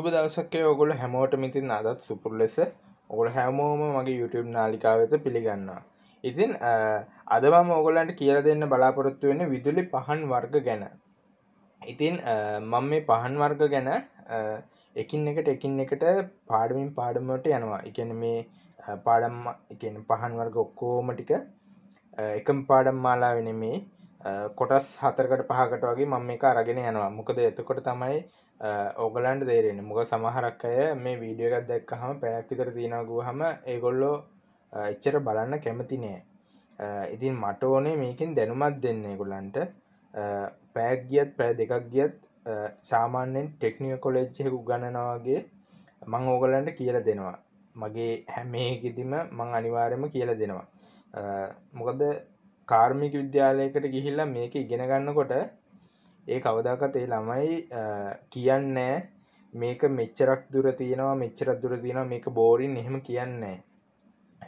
සුබ දවසක්කේ ඔගොල හැමෝට මිතින් අදත් සුපුර ලෙස ඔගොල හැමෝම මගේ YouTube නාලිකාවත පිළිගන්නවා. ඉතින් අදම ඔගොලන්ට කියල දෙන්න බලාපොරොත්තු වෙන විදුලි පහන් වර්ග ගැන. ඉතින් මම මේ පහන් වර්ග ගැන එකින් එකට එකින් එකට පාඩමින් පාඩමට යනවා එකන මේ පාඩම් පහන් වර්ග ඔක්කෝම ටික එකම් පාඩම් මාලා වෙන මේ කොටස් හතරකට පහකට වගේ මම එක අරගෙන යනවා මොකද එතකොට තමයි ඕගලන්ට දේරෙන මොක සමහරක් අය මේ වීඩියෝ එකක් දැක්ක හම පැයක් විතර තියෙනගූ හම ඒගොල්ලෝ එච්චර බලන්න කැමති නෑ ඉතින් මට ඕනේ මේකින් දැනුමත් දෙන්නේ ගොල්ලන්ට පෑක් ගියත් පෑ දෙකක් ගියත් සාමාන්‍යෙන් ටෙක්නිිය කොලෙච්චෙකු ගණනවාගේ මං ඕගලන්ට කියල දෙනවා මගේ හැමේකිතිම මං අනිවාරයම කියල දෙනවා මොකද කාර්මික විද්‍යාලයකට ගිහිල්ලා මේක ඉගෙන ගන්නකොට ඒ කවදාකත් ඒ ළමයි කියන්න මේක මෙච්චරක් දුර තියෙනවා මෙච්චරක් දුර තියෙනවා මේක බෝරින් එහෙම කියන්නේ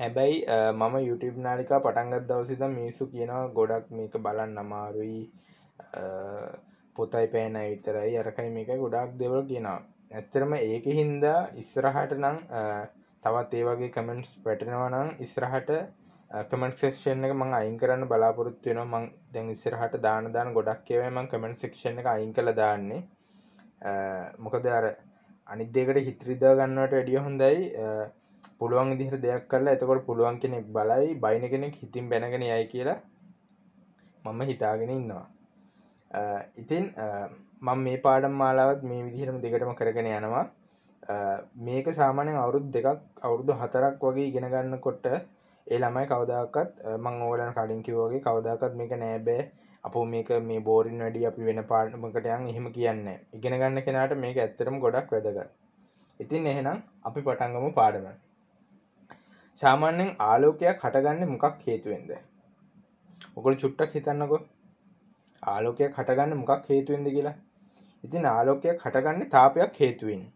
හැබැයි මම YouTube නාලිකා පටන්ගත් දවසිද මිනිස්සු කියනවා ගොඩක් මේක බලන්න අමාරුයි පොතයි පෑනයි විතරයි අරකයි මේක ගොඩක් දෙවල් කියනවා ඇත්තරම ඒක හින්දා ඉස්සරහට නං තවත් ඒ වගේ කමෙන්ට්ස් වැටෙනවා නම් ඉස්රහට කමෙන්ට් සෙක්ෂන් එක මං අයින් කරන්න බලාපොරොත්තු වෙනවා මං දැන් ඉස්සරහට දාන දාන ගොඩක් ඒවා මං කමෙන්ට් සෙක්ෂන් එක අයින් කළා දාන්නේ මොකද අර අනිත් දෙයකට හිත රිදා ගන්නවට වැඩිය හොඳයි පුළුවන් විදිහට දෙයක් කරලා එතකොට පුළුවන් කෙනෙක් බලයි බයින කෙනෙක් හිතින් බැනගෙන යයි කියලා මම හිතාගෙන ඉන්නවා ඉතින් මම මේ පාඩම් මාලාවත් මේ විදිහටම දෙකටම කරගෙන යනවා මේක සාමාන්‍යයෙන් අවුරුදු දෙකක් අවුරුදු හතරක් වගේ ඉගෙන ගන්නකොට ඒ ළමයි කවදක්කත් මං ඕලන් කලින් කිවෝගේ කවදකත් මේක නෑබෑ අපෝ මේක මේ බෝරින් වැඩි අපි වෙන පාටමකටයන් එහෙම කියන්න ඉගෙන ගන්න කෙනාට මේක ඇත්තරම් ගොඩක් වැදග ඉතින් එහෙනම් අපි පටන්ගම පාඩම සාමාන්‍යෙන් ආලෝකයක් හටගන්න මොකක් හේතුවෙන්ද ඔකොල් චුට්ටක් හිතන්නකෝ ආලෝකයක් හටගන්න මොකක් හේතුවෙන්ද කියලා ඉතින් ආලෝකයක් හටගන්න තාපයක් හේතුවෙන්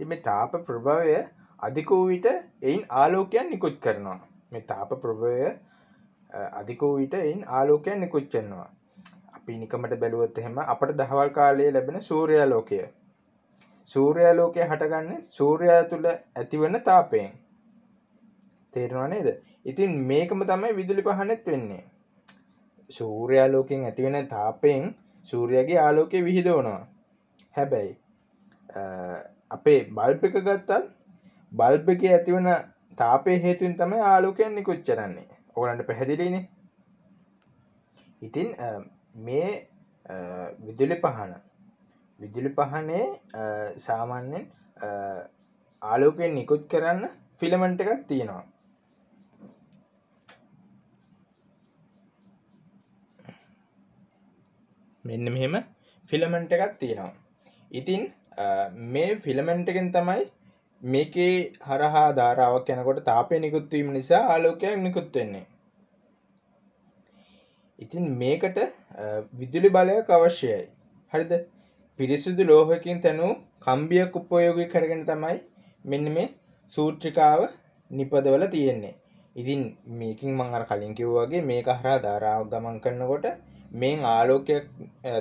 තිබේ තාප ප්‍රභාවය අධික වූ විට එයින් ආලෝකයන් නිකුත් කරනවා. මේ තාප ප්‍රභවය අධික වූ විට එයින් ආලෝකයන් නිකුත් කරනවා. අපි නිකමට බැලුවොත් එහෙම අපට දහවල් කාලයේ ලැබෙන සූර්යාලෝකය. සූර්යාලෝකය හටගන්නේ සූර්යා තුළ ඇතිවන තාපයෙන්. තේරෙනව නේද? ඉතින් මේකම තමයි විදුලි පහනෙත් වෙන්නේ. සූර්යාලෝකයෙන් ඇතිවෙන තාපයෙන් සූර්යගේ ආලෝකය විහිදවනවා. හැබැයි අපේ බල්ප එක ගත්තත් බල්බ් එකේ ඇතිවන තාපය හේතුවෙන් තමයි ආලෝකය නිකුත් කරන්නේ. ඔයගලන්ට පැහැදිලිනේ. ඉතින් මේ විදුලි පහන විදුලි පහනේ සාමාන්‍යයෙන් ආලෝකය නිකුත් කරන්න ෆිලමන්ට් එකක් තියෙනවා. මෙන්න මෙහෙම ෆිලමන්ට් එකක් තියෙනවා. ඉතින් මේ ෆිලමන්ට් එකෙන් තමයි මේකේ හරහා ධාරාවක් යනකොට තාපය නිකුත්වීම නිසා ආලෝකයක් නිකුත් වෙන්නේ. ඉතින් මේකට විදුලි බලයක් අවශ්‍යයි. හරිද? පිරිසිදු ලෝහයකින් තනු කම්බියක් උපයෝගී කරගෙන තමයි මෙන්න මේ සූත්‍රිකාව නිපදවල තියෙන්නේ. ඉතින් මේකින් මං අර කලින් කිව්වා වගේ මේක හරහා ධාරාවක් ගමන් කරනකොට මේන් ආලෝකයක්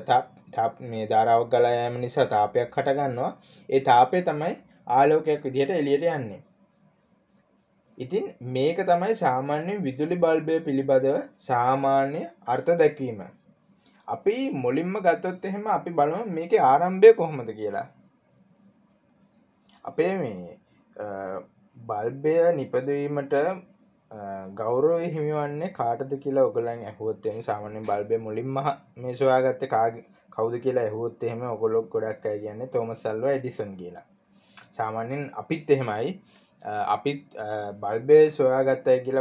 තාප මේ ධාරාවක් ගලා යාම නිසා තාපයක් හටගන්නවා. ඒ තාපය තමයි ආලෝකයක් විදිහට එළියට යන්නේ. ඉතින් මේක තමයි සාමාන්‍යයෙන් විදුලි බල්බය පිළිබඳව සාමාන්‍ය අර්ථ දැක්වීම. අපි මුලින්ම ගත්තොත් එහෙම අපි බලමු මේකේ ආරම්භය කොහොමද කියලා. අපේ මේ බල්බය නිපදවීමට ගෞරවය හිමිවන්නේ කාටද කියලා ඔයගලන් ඇහුවොත් එහෙම සාමාන්‍යයෙන් බල්බය මුලින්ම මේ සොයාගත්තේ කවුද කියලා ඇහුවොත් එහෙම ඔයගොල්ලෝ ගොඩක් අය කියන්නේ තෝමස් අල්වා එඩිසන් කියලා. සාමාන්‍යෙන් අපිත් එහෙමයි අපිත් බල්බය සොයාගත්තය කියල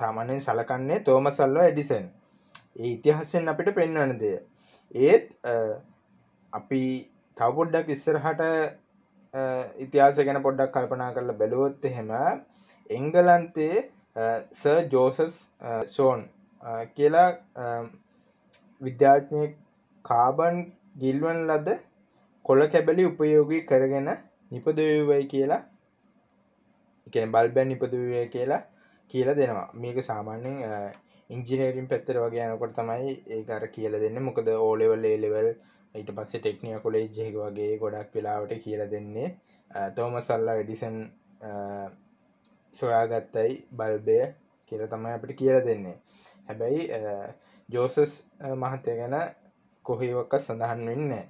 සාමාන්‍යෙන් සලකන්නේ තෝම සල්ව එඩිසන් ඒ ඉතිහස්සෙන් අපිට පෙන්වන දේ ඒත් අපි තවපොඩ්ඩක් ඉස්සරහට ඉතිහාස ගැන පොඩ්ඩක් කල්පනා කරලා බැලුවොත් එහෙම එංගලන්තේ ස ජෝසස් සෝන් කියලා විද්‍යාඥය කාබන් ගිල්වන් ලද කොළ කැබලි උපයෝගී කරගෙන නිපදවයි කියලා එක බල්බැන් නිපදවය කියලා කියලා දෙනවා මේක සාමාන්‍යෙන් ඉංජිනේරින් පැත්තර වගේ යනකොට තමයි ඒකර කියල දෙන්න මොකද ඕලෙවල් ඒලෙවල් ඊට පස්සේ ටෙක්නිය කොලේ ජෙක වගේ ගොඩක් වෙලාවට කියල දෙන්නේ තෝම සල්ලා වැඩිසන් සොයාගත්තයි බල්බය කියල තමයි අපට කියල දෙන්නේ හැබැයි ජෝසස් මහතය ගැන කොහේවක්ක සඳහන් වෙන්නේ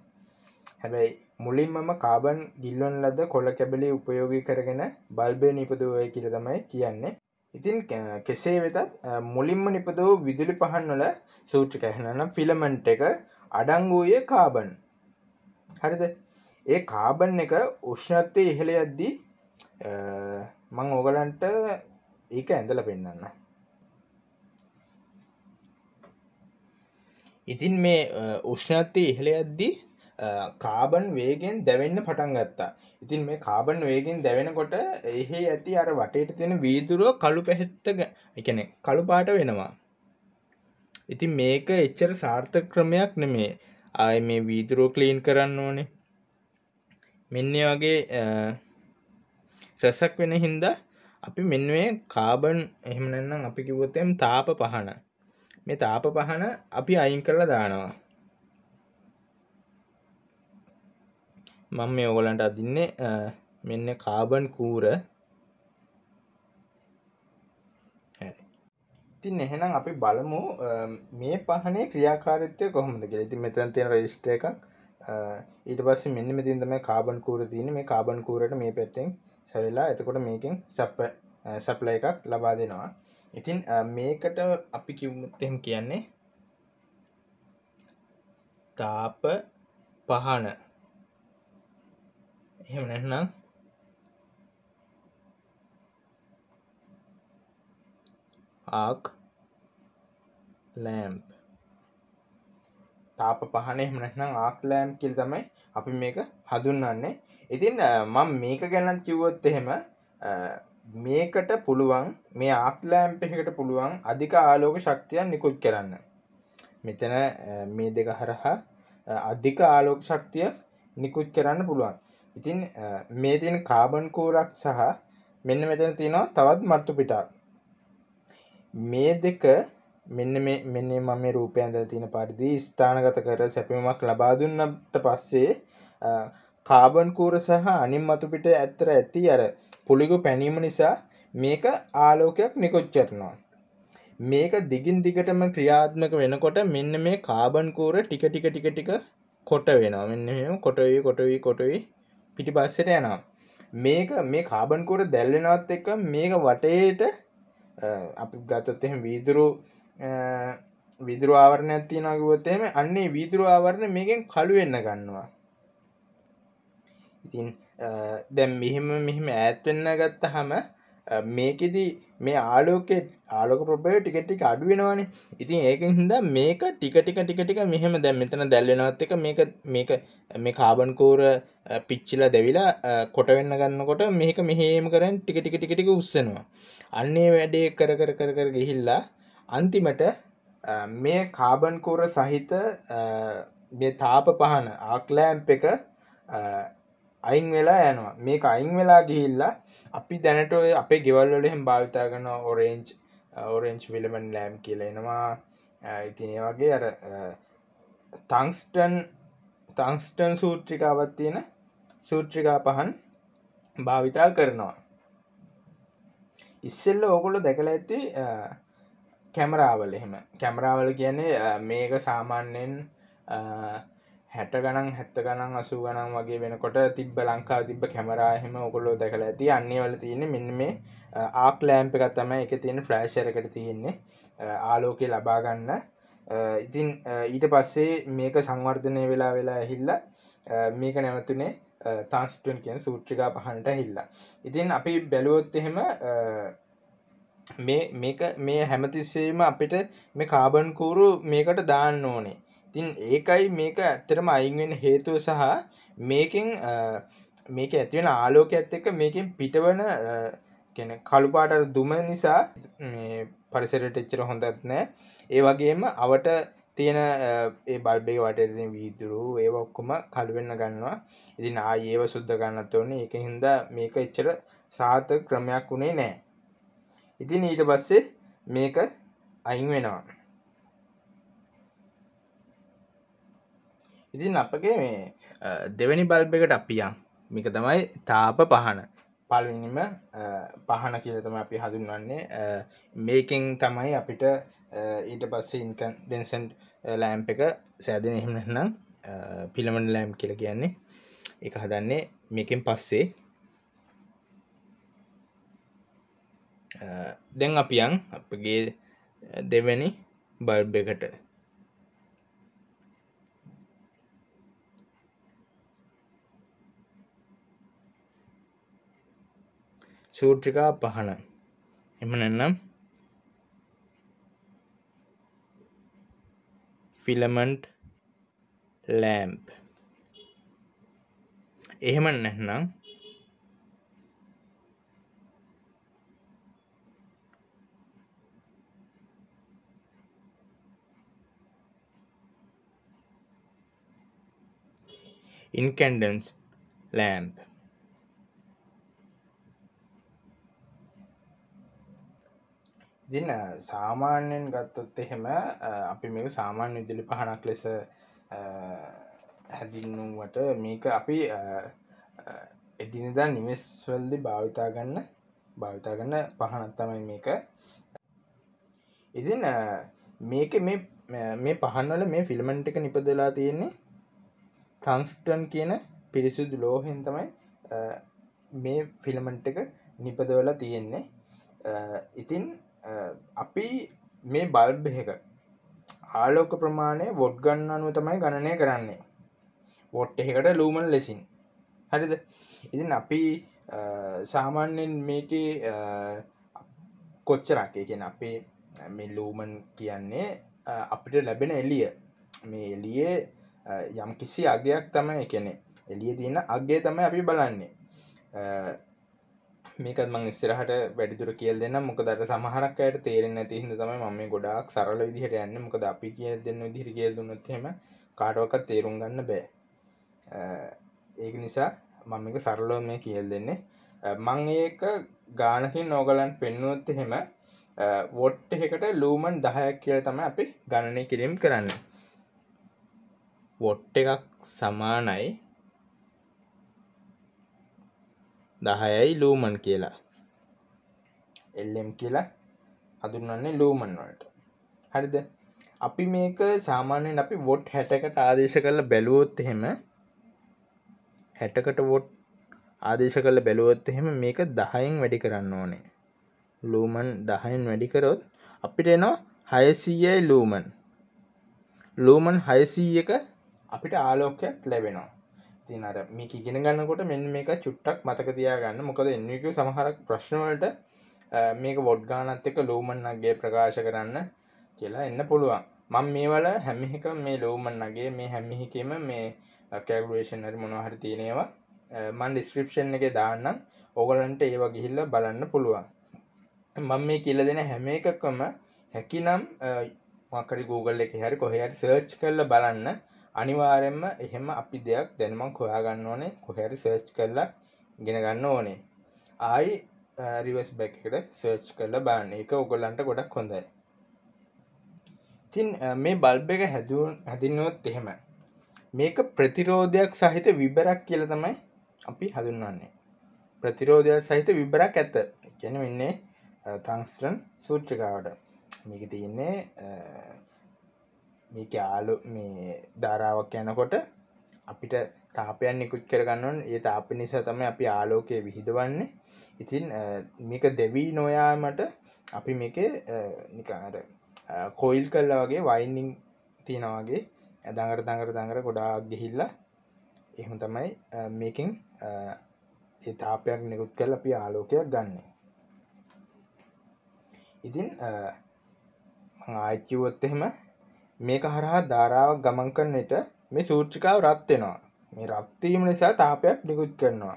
හැබැයි මුලින්මම කාබන් ගිල්ලොන් ලද කොළ කැබලි උපයෝගී කරගෙන බල්බය නිපදුවය කියල තමයි කියන්නේ ඉතින් කෙසේ වෙතත් මුලින්ම නිපදෝ විදුලි පහන් වල සූට්‍ර කැහනනම් ෆිලමන්ට් එක අඩංගූය කාබන් හරිද ඒ කාබන් එක උෂ්ණත්තය ඉහළ යද්දී මං ඕගලන්ට ඒක ඇඳල පෙන්න්න ඉතින් මේ උෂ්ණත්තය ඉහළ යද්දී කාබන් වේගෙන් දැවෙන්න පටන් ගත්තා ඉතින් මේ කාබන් වේගෙන් දැවෙනකොට එහි ඇති අර වටේට තියෙන වීදුරුව කළු පැහෙත්ත එකනෙ කළුපාට වෙනවා ඉතින් මේක එච්චර සාර්ථ ක්‍රමයක් නෙමේ ආය මේ වීදුරෝ කලීන් කරන්න ඕනේ මෙන්න වගේ රැසක් වෙන හින්දා අපි මෙන්නුවේ කාබන් එහෙමනන්නම් අපි කිව්වොතෙම් තාප පහන මේ තාප පහන අපි අයින් කරලා දානවා මම මේ ඔයගලන්ට අදින්නේ මෙන්න කාබන් කූර ඉතින් එහෙනම් අපි බලමු මේ පහනේ ක්‍රියාකාරීත්වය කොහොමද කියලා. ඉතින් මෙතන තියෙන රෙජිස්ටර් එකක් ඊට පස්සේ මෙන්න මෙතන තමයි කාබන් කූර තියෙන්නේ. මේ කාබන් කූරට මේ පැත්තෙන් සැරිලා එතකොට මේකෙන් සප්ලයි එකක් ලබා දෙනවා. ඉතින් මේකට අපි කිව්වොත් එහෙම කියන්නේ තාප පහන එහෙම නැත්නම් arc lamp තාප පහන එහෙම නැත්නම් arc lamp කියලා තමයි අපි මේක හඳුන්වන්නේ. ඉතින් මම මේක ගැන කිව්වොත් එහෙම මේකට පුළුවන් මේ arc lamp එකකට පුළුවන් අධික ආලෝක ශක්තියක් නිකුත් කරන්න. මෙතන මේ දෙක හරහා අධික ආලෝක ශක්තිය නිකුත් කරන්න පුළුවන්. ඉතින් මේ තියෙන කාබන් කෝරක් සහ මෙන්න මෙතන තියෙනවා තවත් මට්ටු පිටා මේ දෙක මෙන්න මේ මෙන්න මම මේ රූපය ඇඳලා තියෙන පරිදි ස්ථානගත කර සැපයුමක් ලබා දුන්නට පස්සේ කාබන් කූර සහ අනිම් මතු පිට ඇත්තර ඇති අර පුලිගු පැනීම නිසා මේක ආලෝකයක් නිකුත් කරනවා මේක දිගින් දිගටම ක්‍රියාත්මක වෙනකොට මෙන්න මේ කාබන් කූර ටික ටික ටික ටික කොට වෙනවා මෙන්න මෙහෙම කොට වී කොට වී කොට වී පිටිපස්සට යනම් මේක මේ කාබන්කෝර දැල්ලෙනවත් එක මේක වටේට අපි ගතත් එහෙම වීදුරු විදුරු ආවරණ ඇත්ති නගුවත්තේම අන්නේ වීදුරු ආවරණ මේකෙන් කළුවෙන්න ගන්නවා ඉතින් දැම් මෙහෙම මෙහෙම ඇත්වෙන්න ගත්ත හම මේකෙදී මේ ආලෝකෙ ආලෝක ප්‍රබය ටික ටික අඩු වෙනවානේ. ඉතින් ඒකෙන් හින්දා මේක ටික ටික ටික ටික මෙහෙම දැන් මෙතන දැල් වෙනවත් එක මේක මේක මේ කාබන් කෝර පිච්චිලා දැවිලා කොට වෙන්න ගන්නකොට මේක මෙහෙම කරන් ටික ටික ටික ටික උස්සනවා. අන්න ඒ වැඩේ කර කර කර කර ගිහිල්ලා අන්තිමට මේ කාබන් කෝර සහිත මේ තාප පහන ආක්ලෑම්ප් එක අයින් වෙලා යනවා මේක අයින් වෙලා ගිහිල්ලා අපි දැනට ඔය අපේ ගෙවල්වලහෙම භාවිතා කරන ඔරෙන්ච් ඔරෙන්ච් විලමන් ලෑම් කියල එනවා ඉතින් ඒ වගේ අර තංස්ටන් තංස්ටන් සූත්‍රිකාවත් තියෙන සූත්‍රිකා පහන් භාවිතා කරනවා ඉස්සෙල්ල ඕකුල දැකල ඇති කැමරාවල එහෙම කැමරාවල කියන්නේ මේක සාමාන්‍යෙන් හැට ගනන් හැත්ත ගනන් අසු ගනන් වගේ වෙනකොට තිබ ලංකා තිබ කැමරාහෙම ඔකොල්ලෝ දැකල ඇති අන්නේ වල තියන්නේ මෙන්න මේ ආක් ලෑම්ප එකත් තම එක තියෙන ෆ්ලෑශ්රකට තියෙන්නේ ආලෝකය ලබාගන්න ඉතින් ඊට පස්සේ මේක සංවර්ධනය වෙලා වෙලා ඇහිල්ල මේක නැවතුනේ තන්ස්ටන් කියෙන් සූත්‍රිකා පහන්ට හිල්ලා ඉතින් අපි බැලුවොත් එහෙම මේ මේක මේ හැමතිස්සේම අපිට මේ කාබන්කූරු මේකට දාන්න ඕනේ තින් ඒකයි මේක ඇත්තරම අයින්වෙන් හේතුව සහ මේකෙන් මේක ඇතිවෙන ආලෝක ඇත් එක මේකින් පිටවන කෙන කළුපාට දුම නිසා පරිසරට එච්චර හොඳත් නෑ ඒ වගේම අවට තියෙන ඒ බල්බේ වටති වීදුරු ඒවක්කුම කළුවෙන්න ගන්නවා ඉතින් ආඒව සුද්ධ ගන්නත් ඕන එක හින්දා මේක එච්චර සාත ක්‍රමයක් වුණේ නෑ ඉතින් ඊට පස්සේ මේක අයින් වෙනවා ඉතින් අපගේ මේ දෙවැනි බල්බකට අපියන් මික තමයි තාප පහන පලනිම පහන කියලතම අපි හඳුන්වන්නේ මේකින් තමයි අපිට ඊට පස්සේ ඉන්කන් දෙන්සන්ට් ලෑම්ප එක සෑදන එහෙමනම් පිළමට ලෑම් කියල කියන්නේ එක හදන්නේ මේකින් පස්සේ දැන් අපියන් අපගේ දෙවැනි බල්බ එකට සූත්‍රිකා පහන එම නැන්නම් ෆිලමන්ට් ලෑම්ප් එහෙම නැත්නම් ඉන්කැන්ඩන්ස් ලෑම්ප් දින්න සාමාන්‍යයෙන් ගත්තොත් එහෙම අපි මේ සාමාන්‍ය ඉදිලි පහනක් ලෙස හැදින්නුවට මේක අපි එදිනදා නිවෙස්වල්දි භාවිතා ගන්න භාවිතා ගන්න පහනත්තමයි මේක ඉතින් මේක මේ පහන්වල මේ ෆිල්මන්ට් එක නිපදලා තියෙන්නේ තංස්ටන් කියන පිරිසුදු ලෝහෙන් තමයි මේ ෆිල්මන්ට් එක නිපදවලා තියෙන්නේ ඉතින් අපි මේ බල්බ් එක ආලෝක ප්‍රමාණය වොඩ් ගන්න අනුව තමයි ගණනය කරන්නේ වොට් එකට ලූමන් ලෙසින් හරිද ඉතින් අපි සාමාන්‍යෙන් මේක කොච්චරක්ේ කියෙන අපේ මේ ලූමන් කියන්නේ අපිට ලැබෙන එලිය මේ එලියේ යම් කිසි අගයක් තමයි එකනෙ එලිය තියෙන අගේ තමයි අපි බලන්නේ මේකත් මං ස්රහට වැඩිදුර කියල් දෙන්න මොක දට සමහරක් අයට තේරෙන් ඇතිහිද තමයි ම මේ ගොඩක් සරල විදිහට යන්න මොකද අපි කිය දෙන්න දිරි කියල් දුන්නොත්හෙම කාඩුවකත් තේරුම් ගන්න බෑ ඒක නිසා මම එක සරලෝ මේ කියල් දෙන්නේ මං ඒක ගානකින් නෝගලන් පෙන්නුවොත් එහෙම වොට් එකට ලූමන් දහයක් කියල තම අපි ගණනය කිරීම් කරන්න වොට් එකක් සමානයි දහයයි ලූමන් කියලා එල්ම් කියලා හඳුන්වන්නේ ලූමන් වලට හරිද අපි මේක සාමාන්‍යයෙන් අපි වොට් හැටකට ආදේශ කරලා බැලුවොත් එහෙම හැටකට වොට් ආදේශ කරලා බැලුවොත් එහෙම මේක 10න් වැඩි කරන්න ඕනේ ලූමන් 10න් වැඩි කරොත් අපිට එනවා 600යි ලූමන් ලූමන් 600ක අපිට ආලෝකයක් ලැබෙනවා තිනර මේ ඉගෙන ගන්නකොට මෙන්න මේක චුට්ටක් මතක තියාගන්න මොකද එන්නක සමහරක් ප්‍රශ්නවලට මේක වොඩ් ගානත් එක ලෝමන්නක්ගේ ප්‍රකාශ කරන්න කියලා එන්න පුළුවන් මං මේවල හැමිහික මේ ලෝමන්නගේ මේ හැමිහිකම මේ කැගුලේෂනර් මොනහර තියනවා මන් ඩිස්ක්‍රපෂන් එක දාන්නම් ඕගලන්ට ඒව ගිහිල්ල බලන්න පුළුවන් මං මේ කියල දෙන හැම එකක්කම හැකිනම් මකරි Google එක හරි කොහයට සර්ච් කරල බලන්න අනිවාරෙන්ම එහෙම අපි දෙයක් දැනමං කොයාගන්න ඕනේ කොහැරි සර්ච් කරලා ගෙන ගන්න ඕනේ ආයි රිවස් බැක් එකට සර්ච් කරල බාන්න එක ඔගොල්ලන්ට ගොඩක් හොඳයි තින් මේ බල්බ එක හැදුවන් හැදින්නොත් එහෙම මේක ප්‍රතිරෝධයක් සහිත විබරක් කියල තමයි අපි හඳුන්වන්නේ ප්‍රතිරෝධයක් සහිත විබරක් ඇත ගැන වෙන්නේ තංස්ට්‍රන් සූච්චකාවට මේක තියන්නේ මේක යාලු මේ ධාරාවක් යනකොට අපිට තාපයන් නිකුත් කරගන්නවන් ඒ තාප නිසා තම අපි ආලෝකය විහිදවන්නේ ඉතින් මේක දෙවී නොයාමට අපි මේක නිකාර කොයිල් කල්ලා වගේ වයින්නිං තියෙනවාගේ ඇදඟර දඟර දඟර ගොඩාක් ගිහිල්ලා එහම තමයි මේකින් ඒ තාපයක් නිකුත් කල අපි ආලෝකයක් ගන්නේ ඉතින් ආච්චිවොත් එහෙම මේක හරහා ධාරාවක් ගමන් කරන විට මේ සූත්‍රිකාව රත් වෙනවා. මේ රත් වීම නිසා තාපයක් නිකුත් කරනවා.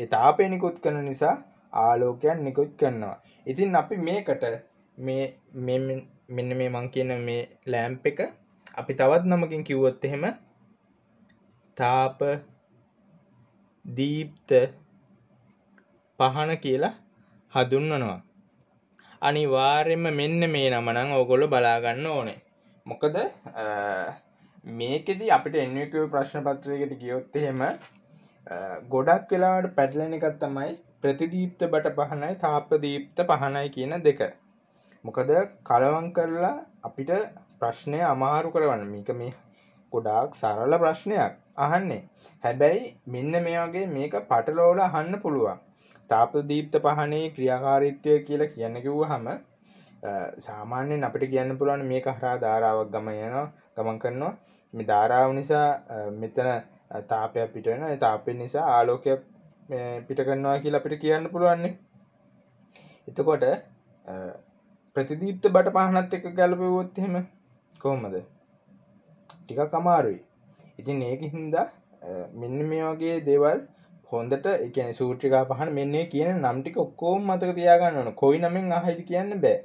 ඒ තාපය නිකුත් කරන නිසා ආලෝකයන් නිකුත් කරනවා. ඉතින් අපි මේකට මේ මෙන්න මේ මං කියන මේ ලෑම්ප් එක අපි තවත් නමකින් කිව්වොත් එහෙම තාප දීප්ත පහන කියලා හඳුන්වනවා. අනිවාර්යෙන්ම මෙන්න මේ නම නම් ඕගොල්ලෝ බලා ගන්න ඕනේ. මොකද මේකෙදී අපිට එන්නක ප්‍රශ්න පත්‍රයකට ගියොත් එහෙම ගොඩක් වෙලාට පැටලෙන එකත් තමයි ප්‍රතිදීප්ත බට පහනයි තාපදීප්ත පහනයි කියන දෙක. මොකද කලවන් කරලා අපිට ප්‍රශ්නය අමාරු කරවන්න මේක මේ ගොඩාක් සරල ප්‍රශ්නයක් අහන්නේ. හැබැයි මෙන්න මේ වගේ මේක පටලෝල අහන්න පුළුවන්. තාපදීප්ත පහනේ ක්‍රියාකාරීත්වය කියලා කියන්න කිව්වහම සාමාන්‍යයෙන් අපිට කියන්න පුළුවන් මේක හරහා ධාරාවක් ගමන් යනවා ගමන් කරනවා මේ ධාරාව නිසා මෙතන තාපයක් පිට වෙනවා ඒ තාපය නිසා ආලෝකයක් පිට කරනවා කියලා අපිට කියන්න පුළුවන් එතකොට ප්‍රතිදීප්ත බට පහනත් එක්ක ගැලපෙවොත් එහෙම කොහොමද ටිකක් අමාරුයි ඉතින් ඒක හින්දා මෙන්න මේ වගේ දේවල් හොඳට එකන සූට්‍රිකා පහන මෙන්නේ කියන නම් ටික ඔක්කෝම මතක තියාගන්න ඕන කොයි නමෙන් අහයිද කියන්න බෑ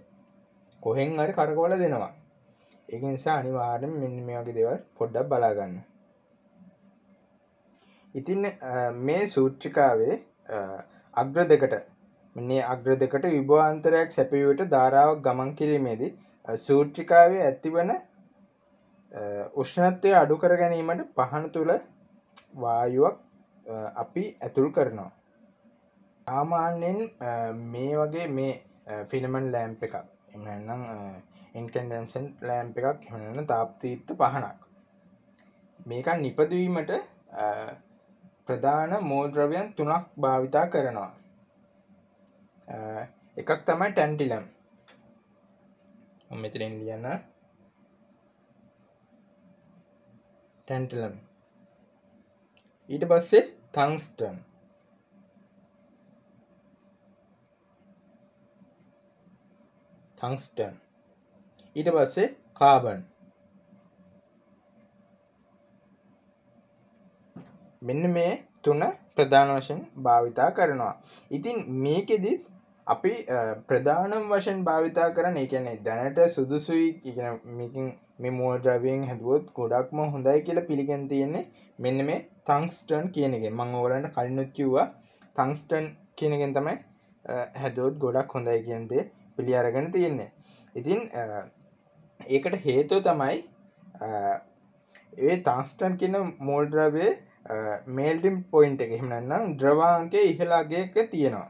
කොහෙන් හරි කරකවල දෙනවා ඒක නිසා අනිවාර්යෙන් මෙන්න මේ වගේ දේවල් පොඩ්ඩක් බලා ගන්න. ඉතින් මේ සූත්‍රිකාවේ අග්‍ර දෙකට මේ අග්‍ර දෙකට විභවාන්තරයක් සැපියුවට ධාරාවක් ගමන් කිරීමේදී සූත්‍රිකාවේ ඇතිවන උෂ්ණත්වය අඩු කර ගැනීමට පහන තුල වායුවක් අපි ඇතුල් කරනවා. සාමාන්‍යයෙන් මේ වගේ මේ ෆිනමන් ලෑම්ප් එකක් එමනම් ඉන්කන්ඩන්සන් ලෑම්ප එකක් එමන තාප්තීත්ත පහනක් මේක නිපදවීමට ප්‍රධාන මෝද්‍රවයන් තුනක් භාවිතා කරනවා එකක් තමයි ටැන්ටිලම් මෙතරෙන් ලියන්න ටැන්ටලම් ඊට පස්සේ තංස්ටන් තංස්ටන් ඊට පස්සේ කාබන් මෙන්න මේ තුන ප්‍රධාන වශයෙන් භාවිතා කරනවා ඉතින් මේකෙදිත් අපි ප්‍රධානම් වශයෙන් භාවිතා කරන එකැනෙ දැනට සුදුසුයි ඉගෙන මේකින් මෙමෝ ද්‍රවයෙන් හැදුවොත් ගොඩක්ම හොඳයි කියලා පිළිගැන් තියෙන්නේ මෙන්න මේ තංස්ටන් කියනගෙන් මං ඕලන්ට කලිනුත් කිව්වා තංස්ටන් කියනගෙන් තමයි හැදෝත් ගොඩක් හොඳයි කියන්දේ පිළි අරගෙන තියෙන්නේ ඉතින් ඒකට හේතුව තමයි ඒ තාස්ටන් කියන මෝල්ඩ්‍රවේ මේල්ටිම් පොයින්ට එක හෙමනන්නම් ද්‍රවාන්ගේ ඉහලාගේක තියෙනවා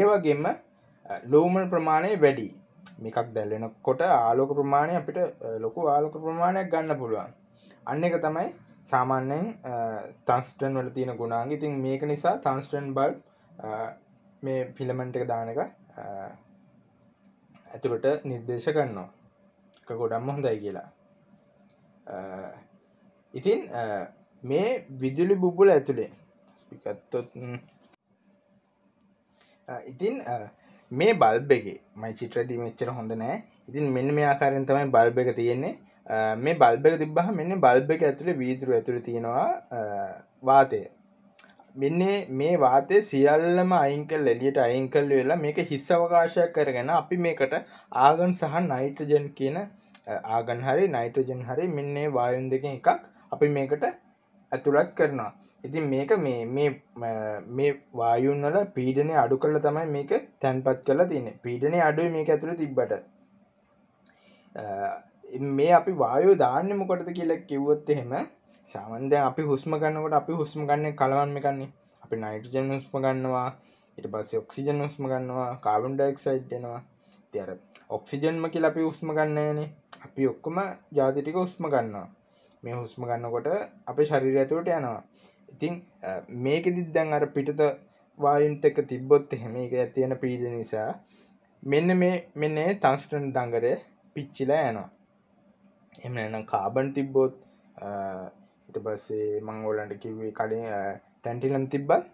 ඒ වගේම ලූමන් ප්‍රමාණය වැඩි මේකක් දැල්ලෙන කොට ආලෝක ප්‍රමාණය අපිට ලොකු ආලෝක ප්‍රමාණයක් ගන්න පුළුවන් අන්න එක තමයි සාමාන්‍යයෙන් තන්ස්ටන් වල තියෙන ගුණාග ඉතින් මේක නිසා තන්ස්ටන් බල් මේ ෆිලමෙන්ට් එක දානක ඇතුළට නිර්දේශ කරන්නවා ගොඩම්ම හොඳයි කියලා ඉතින් මේ විදුලි බුබුල ඇතුළේ පිකත්තොත් ඉතින් මේ බල්බ එක මයි චිත්‍රදී මෙච්චර හොඳ නෑ ඉතින් මෙන්න මේ ආකාරයෙන් තමයි බල්බ එක තියෙන්නේ මේ බල්බ එක තිබ්බහ මෙන්න බල්බ එක ඇතුළේ වීදුරු ඇතුළේ තියෙනවා වාතය මෙන්න මේ වාතය සියල්ලම අයිංකල් එලියට අයිංකල් වෙලා මේක හිස් අවකාශයක් කරගෙන අපි මේකට ආගන් සහ නයිට්‍රජන් කියන ආගන් හරි නයිට්‍රජන් හරි මෙන්නේ වායුන් දෙකෙන් එකක් අපි මේකට ඇතුළත් කරනවා ඉතින් මේක මේ මේ මේ වායුන් වල පීඩනය අඩු කරලා තමයි මේක තැන්පත් කරලා තියෙන්නේ පීඩනය අඩුයි මේක ඇතුළේ තිබ්බට මේ අපි වායෝ දාන්නේ මොකටද කියලා කිව්වොත් එහෙම සාමන්දය අපි හුස්ම ගන්නකොට අපි හුස්ම ගන්න කලවන්න කන්නේ අපි නයිටජන් හුස්ම ගන්නවා ඉට පස්ස ඔක්සිජන් හුස්ම ගන්නවා කාබන් ඩයික්සයිඩ්නවා තියර ඔක්සිජන්ම කියල අපි හුස්ම ගන්නයන අපි ඔක්කොම ජාතිටික හුස්ම ගන්නවා මේ හුස්ම ගන්නකොට අප ශරීර ඇතුවට යනවා ඉතින් මේක දිද්දැන් අර පිටත වායුන්ට එක තිබ්බොත් එහෙම එක ඇතියෙන පීඩ නිසා මෙන්න මේ මෙන්නේ තංස්ටන් දංගරය පිච්චිලා යනවා එම එනම් කාබන් තිබ්බොත් ඊට පස්සේ මං ඔලන්ට කිව්වේ කලින් ටැන්ටිලම් තිබ්බත්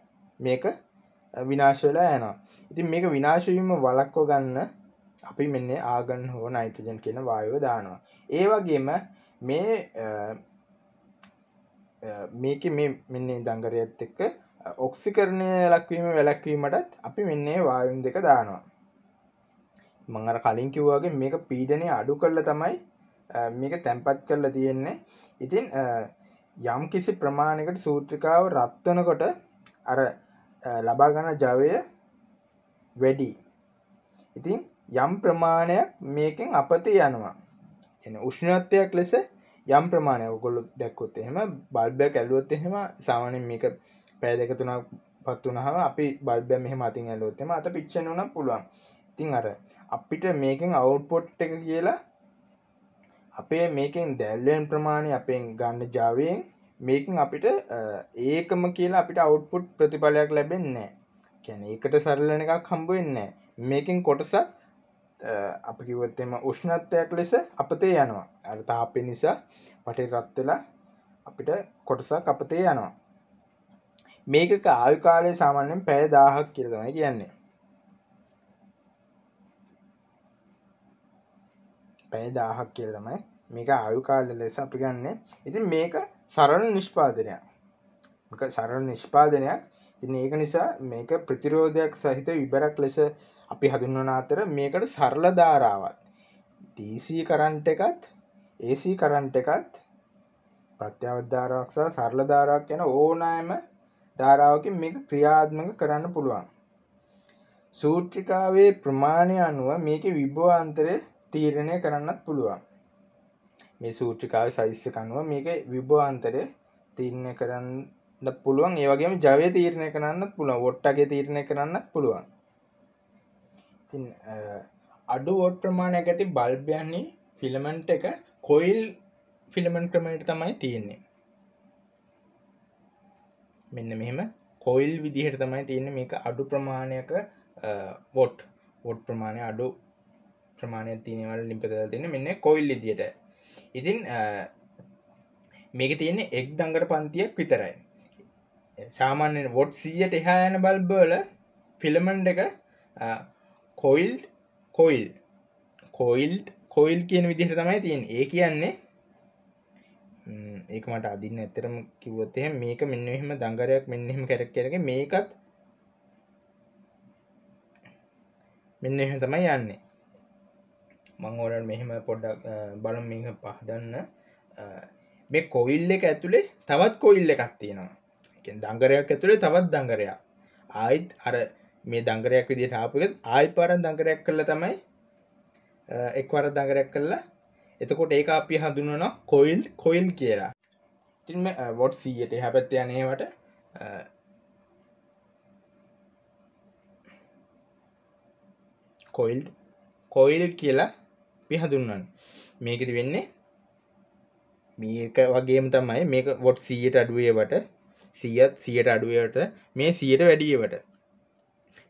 මේක විනාශවෙලා යනවා ඉතින් මේක විනාශවීම වලක්කෝ ගන්න අපි මෙන්න ආගන් හෝ නයිටජන් කියන වායෝ දානවා ඒ වගේම මේ මේක මේ මෙන්නේ දංගරයත් එක්ක ඔක්සිකරණය ලක්වීම වැලැක්වීමටත් අපි මෙන්නේ වායුන් දෙක දානවා මංගර කලින් කිව්වාගේ මේක පීඩනය අඩු කරල තමයි මේක තැන්පත් කරලා තියෙන්නේ ඉතින් යම් කිසි ප්‍රමාණකට සූත්‍රිකාව රත්වනකොට අර ලබාගන ජවය වැඩි ඉතින් යම් ප්‍රමාණයක් මේකෙන් අපති යනවා එන උෂ්ණත්වයක් ලෙස යම් ප්‍රමාණය ඔකොල්ලු දැක්කොත් එහෙම බල්බයක් ඇලුවොත් එහෙම සාමානෙන් මේක පෑ දෙක තුනක් පත් වනහම අපි බල්බය මෙහම අතින් ඇලුවොත්තෙම අත පික්ෂණ වන පුළුවන් ඉතින් අර අපිට මේකෙන් අවුට්පොට් එක කියලා අපේ මේකෙන් දැල්ලෙන් ප්‍රමාණය අපෙන් ගන්න ජාවයෙන් මේකින් අපිට ඒකම කියලා අපිට අවුට්පුට් ප්‍රතිඵලයක් ලැබෙන්නේ කැන ඒකට සරලන එකක් හම්බුවෙන්නේ මේකින් කොටසක් අපි කිවත්තෙම උෂ්ණත්වයක් ලෙස අපතේ යනවා අර තාපය නිසා පටේ රත්වෙලා අපිට කොටසක් අපතේ යනවා මේක ආයු කාලය සාමාන්‍යෙන් පැය දාහක් කියරතමයි කියන්නේ පැනි දාහක් කියල තමයි මේක ආයුකාල්ල ලෙස අපි ගන්න ඉතින් මේක සරල නිෂ්පාදනයක් සරල නිෂ්පාදනයක් ඒක නිසා මේක ප්‍රතිරෝධයක් සහිත විබරක් ලෙස අපි හඳුන්වන අතර මේකට සරල ධාරාවත් DC කරන්ට එකත් AC කරන්ට එකත් ප්‍රත්‍යවධාරක් සහ සරල ධාරාවක් යන ඕනෑම ධාරාවකින් මේක ක්‍රියාත්මක කරන්න පුළුවන් සූත්‍රිකාවේ ප්‍රමාණය අනුව මේක විභවාන්තරය තීරණය කරන්නත් පුළුවන් මේ සූත්‍රිකාව සයිස්්‍ය කනුව මේක විභවාන්තරය තිීරණය කරන්න පුළුවන් ඒවගේම ජවය තීරණය කරන්න පුළුව ඔට්ටගේ තීරණය කරන්නත් පුළුවන් තින් අඩු ඕට් ප්‍රමාණයක් ඇති බල්බයන්නේ ෆිලමන්ට් එක කොයිල් ෆිලමන් ක්‍රමයට තමයි තියෙන්නේ මෙන්න මෙහෙම කොයිල් විදිහට තමයි තියෙන මේක අඩු ප්‍රමාණයක වොට් වොට් ප්‍රමාණය අඩු ප්‍රමාණය තිනවල ලිපිදල තින මෙන්න කොයිල් ඉදියට ඉතින් මේක තියෙන්නේ එක් දංගට පන්තියක් විතරයි සාමාන්‍යෙන් වොට් සීයට එහා යන බල්බල ෆිලමන්ඩ එක කොයිල් කොයිල් කොයිල් කොයිල් කියන විදිහට තමයි තියෙන් ඒ කියන්නේ ඒක මට අදින්න ඇතරම කිවතය මේක මෙන්න එහෙම දංගරයක් මෙන්නහෙම කැරක් කරග මේකත් මෙන්න එහෙ තමයි යන්නේ මංහෝලට මෙහෙම පොඩ්ඩක් බල මේ පහදන්න මේ කොයිල්ල එක ඇතුළේ තවත් කොයිල්ල එකක් තියෙනවා දංගරයක් ඇතුළේ තවත් දංගරයා ආයිත් අර මේ දංගරයක් විදිට ආපුගත් ආයි පරන් දංගරයක් කරල තමයි එක්වර දඟරැක් කරලා එතකොට ඒක අපි හඳුනන කොයිල් කොයිල් කියලා තින්ම වොට් සීයට හැපැත්ත යනේවට කොයිල් කොයිල් කියලා අපි හඳුන්වන්න මේකද වෙන්නේ මේක වගේම තමයි මේක වොට් සියට අඩුවේවට සියත් සියට අඩුවයට මේ සියට වැඩියවට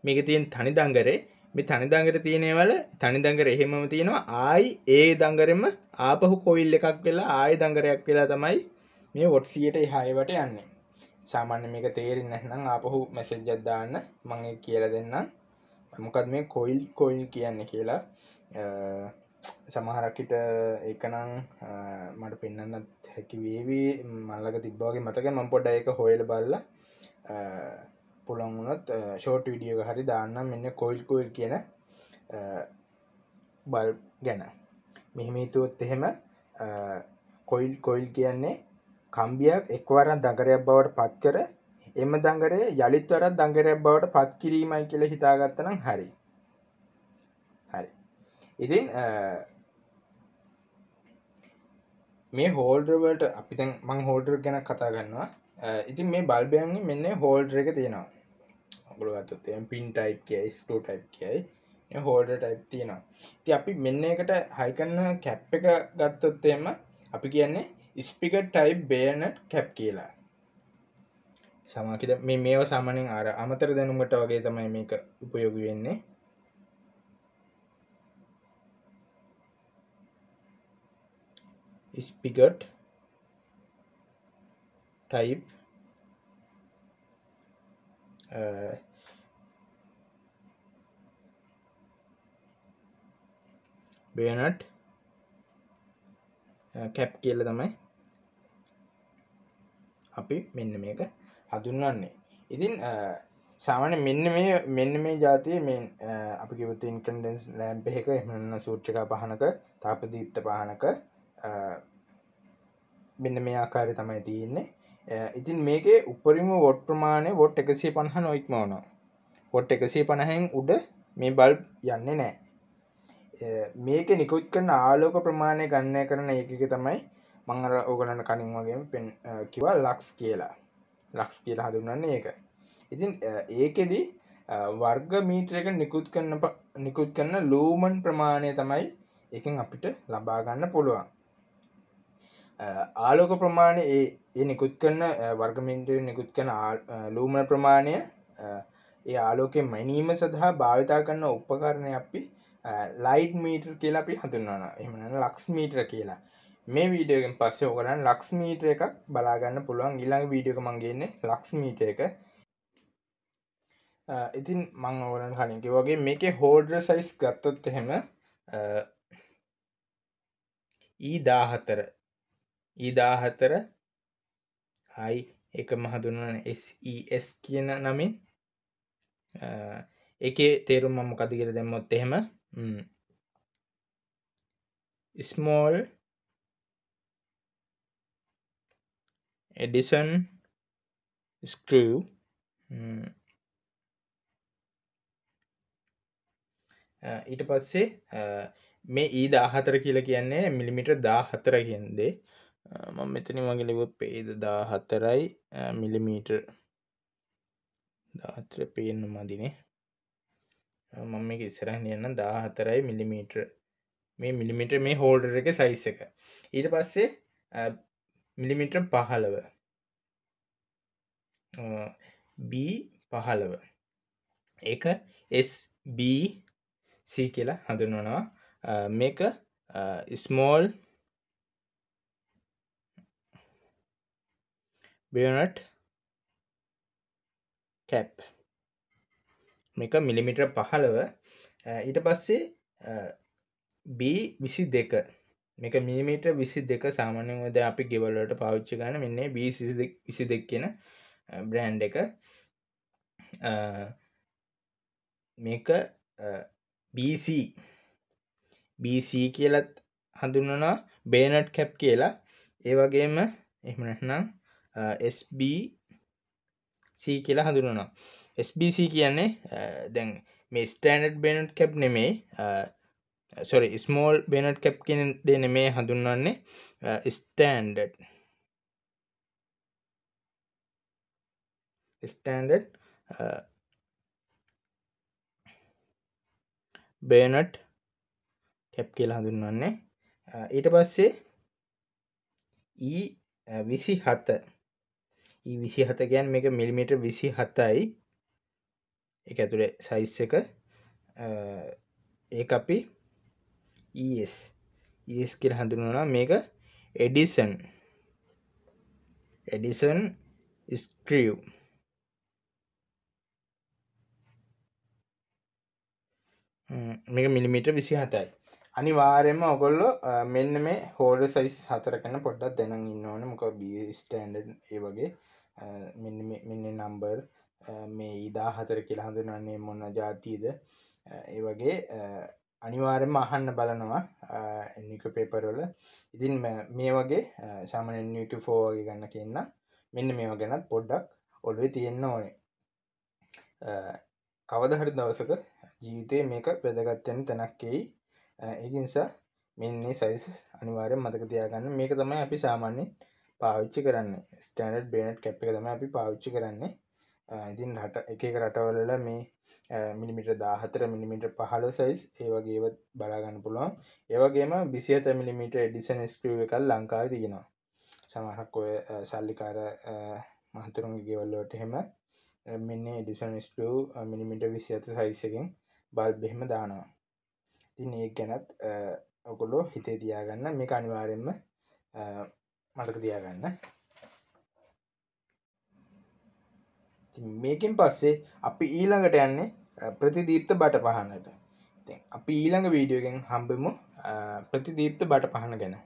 මේක තියෙන් තනි දංගරේ මේ තනි දංගර තියනවල තනි දංගර එහෙමම තියෙනවා ආයි ඒ දංගරෙම ආපහු කොයිල් එකක් වෙලා ආය දංගරයක් වෙලා තමයි මේ වොට් සියට එහායවට යන්නේ සාමාන්‍ය මේක තේරෙන්න නම් ආපහු මැසෙජ්ජත් දාන්න මගේ කියලා දෙන්නම් මොකත් මේ කොයිල් කොයිල් කියන්නේ කියලා සමහරක්කිට එකනං මට පෙන්න්නත් හැකි වේවී මල්ලක තිබ්බාගේ මතක මං පොඩ එක හොයල බල්ල පුළොන්ගුණත් ෂෝට් විඩියක හරි දාන්න මෙන්න කොයිල්කොල් කියන බල් ගැන මෙහෙමේතුවොත් එහෙම කොයිල් කොයිල් කියන්නේ කම්බියක් එක්වරන් දඟරයක් බවට පත් කර එම දඟරේ යළිත්වරත් දඟරයක් බවට පත් කිරීමයි කියල හිතාගත්තනම් හරි ඉතින් මේ හෝල්ඩර්වලට අපිතන් මං හෝල්ඩර් ගැන කතා ගන්නවා ඉතින් මේ බල්බයන්ගේ මෙන්න හෝල්ඩර එක තියෙනවා ගොළුගත්තුත් පින් ටයි් කියයි ස්කු ටයි් කියයි හෝල්ඩ ටයි් තියෙනවා ති අපි මෙන්න එකට හයිකන්න කැප් එක ගත්තොත්තේම අපි කියන්නේ ස්පිකට ටයි් බේනට් කැප් කියලා සමාකිට මේ මේව සාමානෙන් අර අමතර දැනුමට වගේ තමයි මේක උපයෝග වෙන්නේ spigot type uh, bayonet cap කියල තමයි අපි මෙන්න මේක හඳුන්වන්නේ ඉතින් uh, සාමාන්‍ය මෙන්න මේ මෙන්න මේ જાතිය මේ uh, අපි කිව්වොත් ඉන්කන්ඩෙන්ස් ලෑම්ප් එක එහෙම නැත්නම් සූචක පහනක තාපදීප්ත පහනක මෙන්න මේ ආකාරය තමයි තියෙන්නේ ඉතින් මේකේ උපරිම වොට් ප්‍රමාණය වොට් එකසිය පණහ නොයික්ම ඕන වොට් එකසිය පණහෙන් උඩ මේ බල්බ් යන්නේ නෑ මේක නිකුත් කරන ආලෝක ප්‍රමාණය ගන්න කරන ඒකක තමයි මංර ඕගලන්න කනින් වගේ පෙන් කිවා ලක්ස් කියලා ලක්ස් කියලා හඳුන්නන්නේ ඒක ඉතින් ඒකෙදී වර්ග මීට්‍රක නිකුත් කරන නිකුත් කරන ලූමන් ප්‍රමාණය තමයි එකින් අපිට ලබාගන්න පුළුවන් ආලෝක ප්‍රමාණය ඒ නිකුත් කරන වර්ගමින්ටය නිකුත් කන ලූම ප්‍රමාණය ඒ ආලෝකෙ මැනීම සඳහා භාවිතා කරන්න උපකරණය අපි ලයිට් මීටර් කියලා අපි හඳුන්වන එමන ලක්ස් මීට්‍ර කියලා මේ වීඩියගෙන් පස්සේ ඕකරන්න ලක්ස් මීට්‍ර එකක් බලාගන්න පුළුවන් ඊළඟ වීඩියක මංගේන්නේ ලක්ස් මීට්‍ර එක ඉතින් මං ඕරන් කලින්කි වගේ මේක හෝඩ්‍ර සයිස් ගත්තොත් එහෙම ඊ දාහතර e ඊදාහතර හයි එක මහදුන්නන SES කියන නමින් එක තේරුම් මම කතිකර දැම්මොත් එහෙම ස්මෝල් එඩිසන් ස්කරව් ඊට පස්සේ මේ ඊ දාහතර කියල කියන්නේ මිලිමිට දාහතර කියන්දේ මම මෙතන මගේ ලිව පේද දා හතරයි මිලිමීටර් දාත්‍ර පේන්න මදිනේ මම මේ ඉස්සරහ යන්න දා හතරයි මිලිමීටර් මේ මිලිමිට මේ හෝල්ඩර එක සයිස් එක ඊට පස්සේ මිලිමිට පහළව B පහළව එක SBC කියලා හඳුන්වනවා මේක ස්මෝල් බනට් කැප් මේක මිලිමිටර පහළව ඊට පස්සේ B විසි දෙක මේක මිනිමීට විසි දෙක සාමාන්‍යෙන් ද අපි ගෙවල්ලට පාවිච්චි ගන්න මෙන්න B විසි දෙක් කියෙන බ්‍රෑන්් එක මේක BC BC කියලත් හඳුන්නනා බේනට් කැප් කියලා ඒ වගේම එහමනැනම් SBC කියලා හඳුනනවා SBC කියන්නේ දැන් මේ ස්ටෑනට් බෙනට් කැප් නෙමේ සොරි ස්මෝල් බෙනට් කැප් කියන දෙන මේ හඳුන්වන්නේ ස්ටෑන්ඩඩ් ස්ටෑන්ඩඩ් බේනට් කැප් කියලා හඳුන්වන්නේ ඊට පස්සේ ඊ e, විසි හත ඒ විසි හතකයන් මේක මිලිමට විසි හතයි එක ඇතුළේ සයිස් එක ඒ අපි ඊස් e ඊස් e කියර හඳුනනා මේක එඩිසන් එඩිසන් ස්ක්‍රියව් මේක මිලිමිට විසි හතයි අනිවාරයම ඔගොල්ලො මෙන්න මේ හෝඩ සයිස් හතර කන පොඩ්ඩක් දැනන් ඉන්න ඕන මොක බිය ස්ටන්ඩ් ඒ වගේ මෙන්න නම්බර් මේ ඉදා හතර කියලා හඳුනන්නේ මොන ජාතිීද ඒ වගේ අනිවාරෙන් අහන්න බලනවා එක පේපරවල ඉතින් මේ වගේ සාමනෙන්ක ෆෝගේ ගන්න කියන්න මෙන්න මේ ගැනත් පොඩ්ඩක් ඔල්ුවේ තියෙන්න ඕනේ කවදහරි දවසක ජීවිතය මේක ප්‍රදගත්වන තැනක්කෙයි ඒගනිසා මෙන්නේ සයිසස් අනිවාරෙන් මතක තියාගන්න මේක තමයි අපි සාමාන්‍යෙන් පාවිච්චි කරන්න ස්ටනඩ් බේනට් කැප් එක තම අපි පාවිච්චි කරන්නේ ඉතින් රට එක එක රටවලල මේ මිලිමිට දාහතර මිලිමිට පහළ සයිස් ඒවගේවත් බලාගන්න පුළුවන් ඒවගේම බිසිත මිලිමිට එඩිසන් ස්කව එකල් ලංකාව තියෙනවා සමහක් ඔය සල්ලිකාර මහතුරුන්ගේ ගෙවල්ලට හෙම මෙන්න එඩිසන් ස්කව මිලිමිට විසිත සයිසකෙන් බල් බෙහෙම දානවා ඉතින් ඒ ගැනත් ඔකුලෝ හිතේ තියාගන්න මේ අනිවාරෙන්ම මතක තියාගන්න මේකින් පස්සේ අපි ඊළඟට යන්නේ ප්‍රතිදීප්ත බට පහනට අපි ඊළඟ වීඩියෝගෙන් හම්බෙමු ප්‍රතිදීප්ත බට පහන ගැන